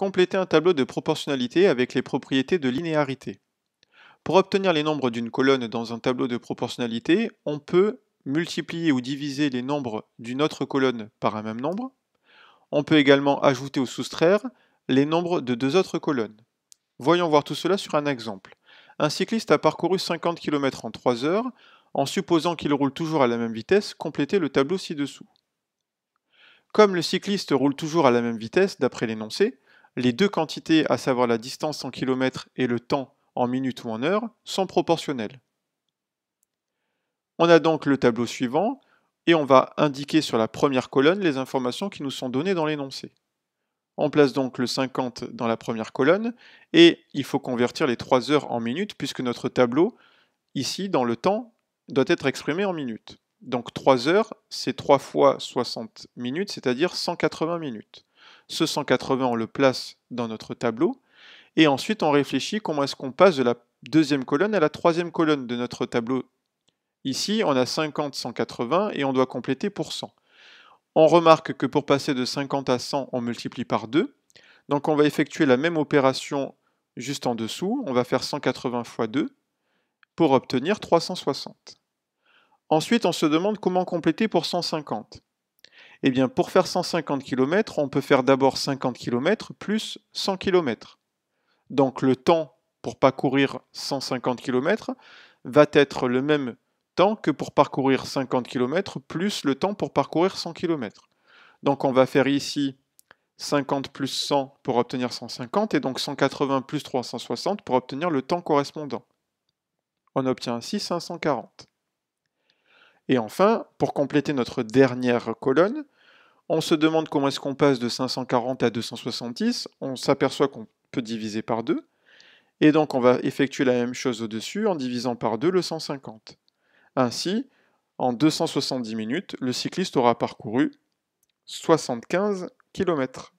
compléter un tableau de proportionnalité avec les propriétés de linéarité. Pour obtenir les nombres d'une colonne dans un tableau de proportionnalité, on peut multiplier ou diviser les nombres d'une autre colonne par un même nombre. On peut également ajouter ou soustraire les nombres de deux autres colonnes. Voyons voir tout cela sur un exemple. Un cycliste a parcouru 50 km en 3 heures. En supposant qu'il roule toujours à la même vitesse, complétez le tableau ci-dessous. Comme le cycliste roule toujours à la même vitesse d'après l'énoncé, les deux quantités, à savoir la distance en kilomètres et le temps en minutes ou en heures, sont proportionnelles. On a donc le tableau suivant et on va indiquer sur la première colonne les informations qui nous sont données dans l'énoncé. On place donc le 50 dans la première colonne et il faut convertir les 3 heures en minutes puisque notre tableau, ici dans le temps, doit être exprimé en minutes. Donc 3 heures, c'est 3 fois 60 minutes, c'est-à-dire 180 minutes. Ce 180, on le place dans notre tableau. Et ensuite, on réfléchit comment est-ce qu'on passe de la deuxième colonne à la troisième colonne de notre tableau. Ici, on a 50, 180 et on doit compléter pour 100. On remarque que pour passer de 50 à 100, on multiplie par 2. Donc on va effectuer la même opération juste en dessous. On va faire 180 fois 2 pour obtenir 360. Ensuite, on se demande comment compléter pour 150. Eh bien, pour faire 150 km, on peut faire d'abord 50 km plus 100 km. Donc le temps pour parcourir 150 km va être le même temps que pour parcourir 50 km plus le temps pour parcourir 100 km. Donc on va faire ici 50 plus 100 pour obtenir 150 et donc 180 plus 360 pour obtenir le temps correspondant. On obtient ainsi 540. Et enfin, pour compléter notre dernière colonne, on se demande comment est-ce qu'on passe de 540 à 270, on s'aperçoit qu'on peut diviser par 2, et donc on va effectuer la même chose au-dessus en divisant par 2 le 150. Ainsi, en 270 minutes, le cycliste aura parcouru 75 km.